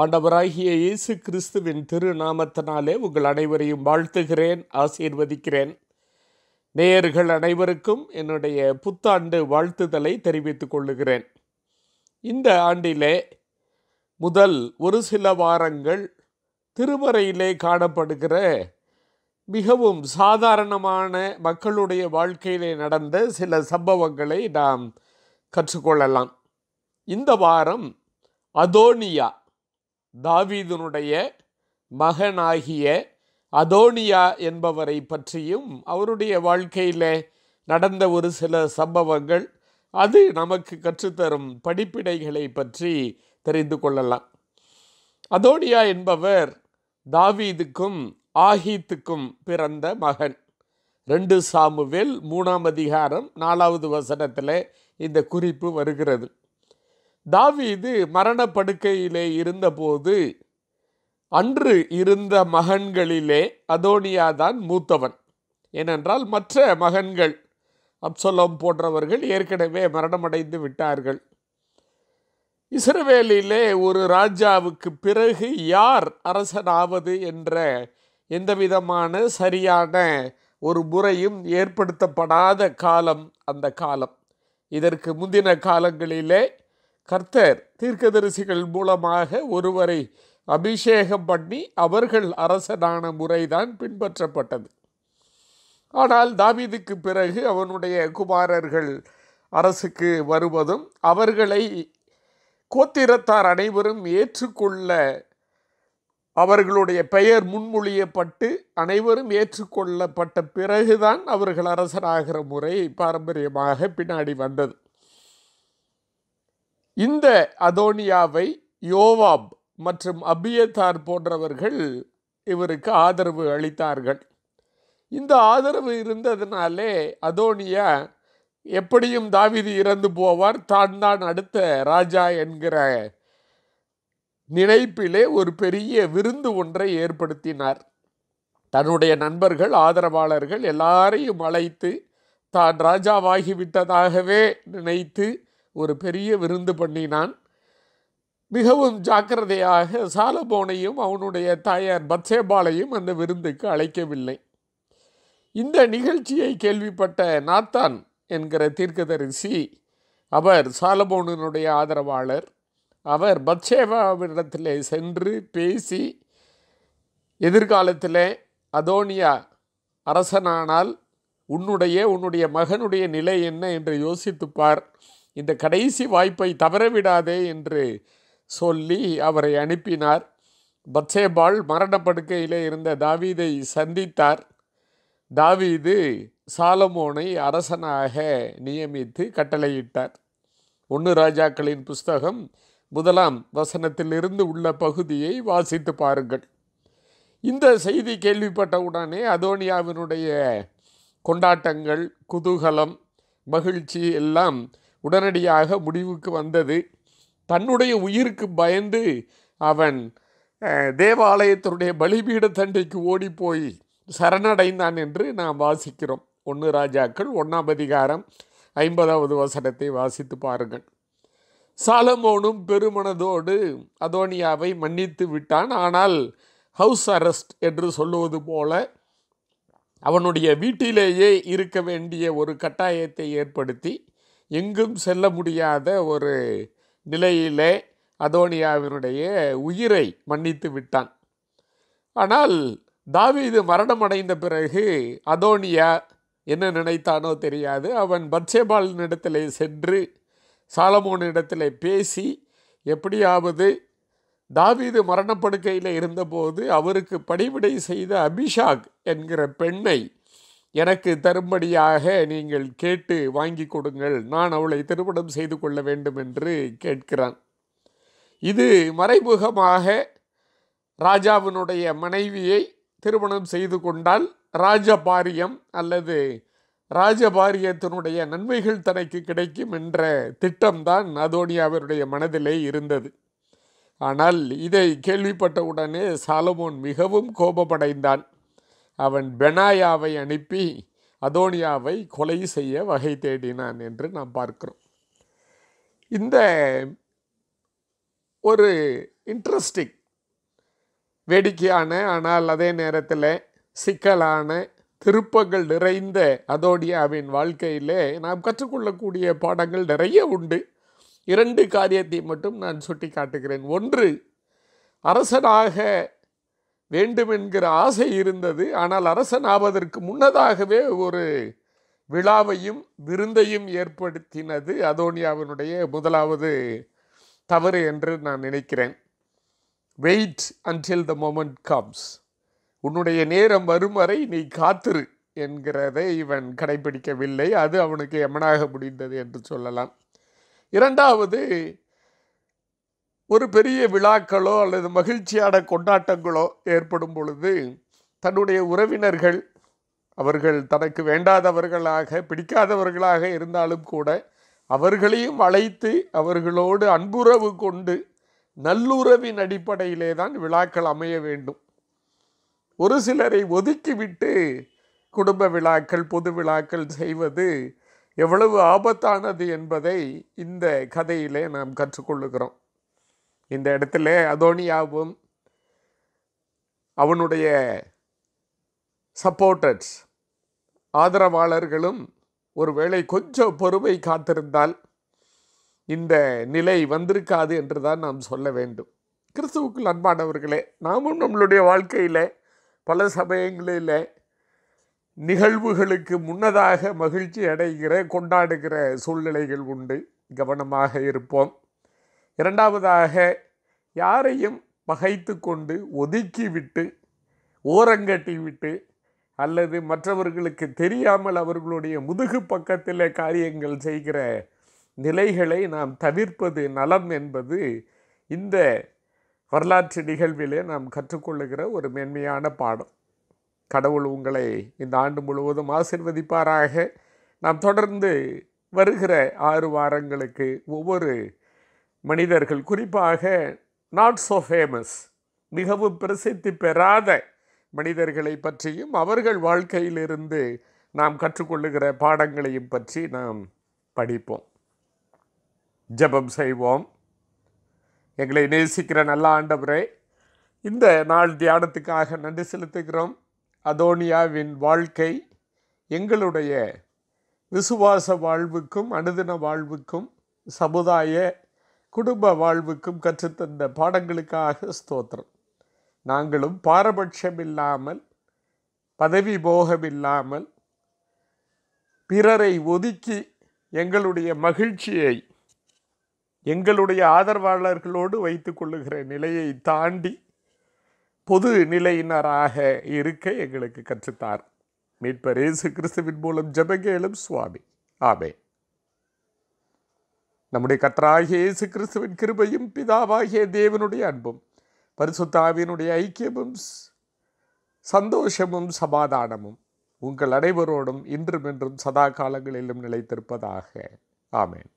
ஆண்டவராகிய இயேசு கிறிஸ்துவின் திருநாமத்தினாலே உங்கள் அனைவரையும் வாழ்த்துகிறேன் ஆசீர்வதிக்கிறேன் நேயர்கள் அனைவருக்கும் என்னுடைய புத்தாண்டு வாழ்த்துதலை தெரிவித்துக் கொள்ளுகிறேன் இந்த ஆண்டிலே முதல் ஒரு சில வாரங்கள் திருமறையிலே காணப்படுகிற மிகவும் சாதாரணமான மக்களுடைய வாழ்க்கையிலே நடந்த சில சம்பவங்களை நாம் கற்றுக்கொள்ளலாம் இந்த வாரம் அதோனியா தாவீதனுடைய மகனாகிய அதோனியா என்பவரை பற்றியும் அவருடைய வாழ்க்கையில் நடந்த ஒரு சில சம்பவங்கள் அது நமக்கு கற்றுத்தரும் படிப்பினைகளை பற்றி தெரிந்து கொள்ளலாம் அதோனியா என்பவர் தாவீதுக்கும் ஆஹீத்துக்கும் பிறந்த மகன் ரெண்டு சாமுவேல் மூணாம் அதிகாரம் நாலாவது வசனத்தில் இந்த குறிப்பு வருகிறது தாவீது மரணப்படுக்கையிலே இருந்தபோது அன்று இருந்த மகன்களிலே அதோனியா தான் மூத்தவன் ஏனென்றால் மற்ற மகன்கள் அப்சலோம் போன்றவர்கள் ஏற்கனவே மரணமடைந்து விட்டார்கள் இஸ்ரவேலிலே ஒரு ராஜாவுக்கு பிறகு யார் அரசனாவது என்ற எந்தவிதமான சரியான ஒரு முறையும் ஏற்படுத்தப்படாத காலம் அந்த காலம் இதற்கு முந்தின காலங்களிலே கர்த்தர் தீர்க்கதரிசிகள் மூலமாக ஒருவரை அபிஷேகம் பண்ணி அவர்கள் அரசனான முறைதான் பின்பற்றப்பட்டது ஆனால் தாவிதுக்கு பிறகு அவனுடைய குமாரர்கள் அரசுக்கு வருவதும் அவர்களை கோத்திரத்தார் அனைவரும் ஏற்றுக்கொள்ள அவர்களுடைய பெயர் முன்மொழியப்பட்டு அனைவரும் ஏற்றுக்கொள்ளப்பட்ட பிறகுதான் அவர்கள் அரசராகிற முறை பாரம்பரியமாக பின்னாடி வந்தது இந்த அதோனியாவை யோவாப் மற்றும் அபியத்தார் போன்றவர்கள் இவருக்கு ஆதரவு அளித்தார்கள் இந்த ஆதரவு இருந்ததினாலே அதோனியா எப்படியும் தாவிதி இறந்து போவார் தான் தான் அடுத்த ராஜா என்கிற நினைப்பிலே ஒரு பெரிய விருந்து ஒன்றை ஏற்படுத்தினார் தன்னுடைய நண்பர்கள் ஆதரவாளர்கள் எல்லாரையும் அழைத்து தான் ராஜாவாகிவிட்டதாகவே நினைத்து ஒரு பெரிய விருந்து பண்ணினான் மிகவும் ஜாக்கிரதையாக சாலபோனையும் அவனுடைய தாயார் பத்சேபாலையும் அந்த விருந்துக்கு அழைக்கவில்லை இந்த நிகழ்ச்சியை கேள்விப்பட்ட நாத்தான் என்கிற தீர்க்கதரிசி அவர் சாலபோனனுடைய ஆதரவாளர் அவர் பத்சேபாவிடத்தில் சென்று பேசி எதிர்காலத்தில் அதோனியா அரசனானால் உன்னுடைய உன்னுடைய மகனுடைய நிலை என்ன என்று யோசித்துப்பார் இந்த கடைசி வாய்ப்பை தவறவிடாதே என்று சொல்லி அவரை அனுப்பினார் பத்சேபால் மரணப்படுக்கையில் இருந்த தாவீதை சந்தித்தார் தாவீது சாலமோனை அரசனாக நியமித்து கட்டளையிட்டார் ஒன்று ராஜாக்களின் புஸ்தகம் முதலாம் வசனத்திலிருந்து உள்ள பகுதியை வாசித்து பாருங்கள் இந்த செய்தி கேள்விப்பட்டவுடனே அதோனியாவினுடைய கொண்டாட்டங்கள் குதூகலம் மகிழ்ச்சி எல்லாம் உடனடியாக முடிவுக்கு வந்தது தன்னுடைய உயிருக்கு பயந்து அவன் தேவாலயத்தினுடைய பலிபீட தண்டைக்கு ஓடிப்போய் சரணடைந்தான் என்று நாம் வாசிக்கிறோம் ஒன்று ராஜாக்கள் ஒன்றாம் அதிகாரம் ஐம்பதாவது வசனத்தை வாசித்து பாருங்கள் சாலமோனும் பெருமனதோடு அதோனியாவை மன்னித்து விட்டான் ஆனால் ஹவுஸ் அரெஸ்ட் என்று சொல்லுவது போல அவனுடைய வீட்டிலேயே இருக்க வேண்டிய ஒரு கட்டாயத்தை ஏற்படுத்தி எங்கும் செல்ல முடியாத ஒரு நிலையிலே அதோனியாவினுடைய உயிரை மன்னித்து விட்டான் ஆனால் தாவீது மரணம் அடைந்த பிறகு அதோனியா என்ன நினைத்தானோ தெரியாது அவன் பத்சேபாலின் இடத்துல சென்று சாலமோன் இடத்திலே பேசி எப்படியாவது தாவீது மரணப்படுக்கையில் இருந்தபோது அவருக்கு படிவிடை செய்த அபிஷாக் என்கிற பெண்ணை எனக்கு தரும்படியாக நீங்கள் கேட்டு வாங்கி கொடுங்கள் நான் அவளை திருமணம் செய்து கொள்ள வேண்டும் என்று கேட்கிறான் இது மறைமுகமாக ராஜாவினுடைய மனைவியை திருமணம் செய்து கொண்டால் ராஜபாரியம் அல்லது ராஜபாரியத்தினுடைய நன்மைகள் தனக்கு கிடைக்கும் என்ற திட்டம்தான் அவருடைய மனதிலே இருந்தது ஆனால் இதை கேள்விப்பட்டவுடனே சாலமோன் மிகவும் கோபமடைந்தான் அவன் பெனாயாவை அனுப்பி அதோனியாவை கொலை செய்ய வகை தேடினான் என்று நாம் பார்க்கிறோம் இந்த ஒரு இன்ட்ரெஸ்டிங் வேடிக்கையான ஆனால் அதே நேரத்தில் சிக்கலான திருப்பங்கள் நிறைந்த அதோடியாவின் வாழ்க்கையிலே நாம் கற்றுக்கொள்ளக்கூடிய பாடங்கள் நிறைய உண்டு இரண்டு காரியத்தை மட்டும் நான் சுட்டி காட்டுகிறேன் ஒன்று அரசனாக வேண்டும் என்கிற ஆசை இருந்தது ஆனால் அரசன் ஆவதற்கு முன்னதாகவே ஒரு விழாவையும் விருந்தையும் ஏற்படுத்தினது அதோனியாவினுடைய முதலாவது தவறு என்று நான் நினைக்கிறேன் wait until the moment comes உன்னுடைய நேரம் வரும் வரை நீ காத்திரு என்கிறதை இவன் கடைபிடிக்கவில்லை அது அவனுக்கு எமனாக முடிந்தது என்று சொல்லலாம் இரண்டாவது ஒரு பெரிய விழாக்களோ அல்லது மகிழ்ச்சியான கொண்டாட்டங்களோ ஏற்படும் பொழுது தன்னுடைய உறவினர்கள் அவர்கள் தனக்கு வேண்டாதவர்களாக பிடிக்காதவர்களாக இருந்தாலும் கூட அவர்களையும் அழைத்து அவர்களோடு அன்புறவு கொண்டு நல்லுறவின் அடிப்படையிலே தான் விழாக்கள் அமைய வேண்டும் ஒரு சிலரை ஒதுக்கிவிட்டு குடும்ப விழாக்கள் பொது விழாக்கள் செய்வது எவ்வளவு ஆபத்தானது என்பதை இந்த கதையிலே நாம் கற்றுக்கொள்ளுகிறோம் இந்த இடத்துல அதோனியாவும் அவனுடைய சப்போர்ட்டர்ஸ் ஆதரவாளர்களும் ஒருவேளை கொஞ்சம் பொறுமை காத்திருந்தால் இந்த நிலை வந்திருக்காது என்று தான் நாம் சொல்ல வேண்டும் கிறிஸ்துவுக்குள் அன்பானவர்களே நாமும் நம்மளுடைய வாழ்க்கையில் பல சமயங்களில் நிகழ்வுகளுக்கு முன்னதாக மகிழ்ச்சி அடைகிற கொண்டாடுகிற சூழ்நிலைகள் உண்டு கவனமாக இருப்போம் இரண்டாவதாக யாரையும் பகைத்து கொண்டு ஒதுக்கிவிட்டு ஓரங்கட்டி விட்டு அல்லது மற்றவர்களுக்கு தெரியாமல் அவர்களுடைய முதுகு பக்கத்தில் காரியங்கள் செய்கிற நிலைகளை நாம் தவிர்ப்பது நலம் என்பது இந்த வரலாற்று நிகழ்விலே நாம் கற்றுக்கொள்ளுகிற ஒரு மேன்மையான பாடம் கடவுள் உங்களை இந்த ஆண்டு முழுவதும் ஆசிர்வதிப்பாராக நாம் தொடர்ந்து வருகிற ஆறு வாரங்களுக்கு ஒவ்வொரு மனிதர்கள் குறிப்பாக நாட் ஸோ ஃபேமஸ் மிகவும் பிரசித்தி பெறாத மனிதர்களை பற்றியும் அவர்கள் வாழ்க்கையிலிருந்து நாம் கற்றுக்கொள்ளுகிற பாடங்களையும் பற்றி நாம் படிப்போம் ஜபம் செய்வோம் எங்களை நேசிக்கிற நல்ல ஆண்டவரே இந்த நாள் தியானத்துக்காக நன்றி செலுத்துகிறோம் அதோனியாவின் வாழ்க்கை எங்களுடைய விசுவாச வாழ்வுக்கும் அனுதின வாழ்வுக்கும் சமுதாய குடும்ப வாழ்வுக்கும் கற்றுத்தந்த பாடங்களுக்காக ஸ்தோத்திரம் நாங்களும் பாரபட்சமில்லாமல் பதவி போகமில்லாமல் பிறரை ஒதுக்கி எங்களுடைய மகிழ்ச்சியை எங்களுடைய ஆதரவாளர்களோடு வைத்து கொள்ளுகிற நிலையை தாண்டி பொது நிலையினராக இருக்க எங்களுக்கு கற்றுத்தார் மீட்பர் இயேசு கிறிஸ்துவின் மூலம் ஜபகேலும் சுவாமி ஆமே நம்முடைய கத்தராகிய இயேசு கிறிஸ்துவின் கிருபையும் பிதாவாகிய தேவனுடைய அன்பும் பரிசுத்தாவினுடைய ஐக்கியமும் சந்தோஷமும் சமாதானமும் உங்கள் அனைவரோடும் இன்றும் என்றும் சதா காலங்களிலும் நிலைத்திருப்பதாக ஆமேன்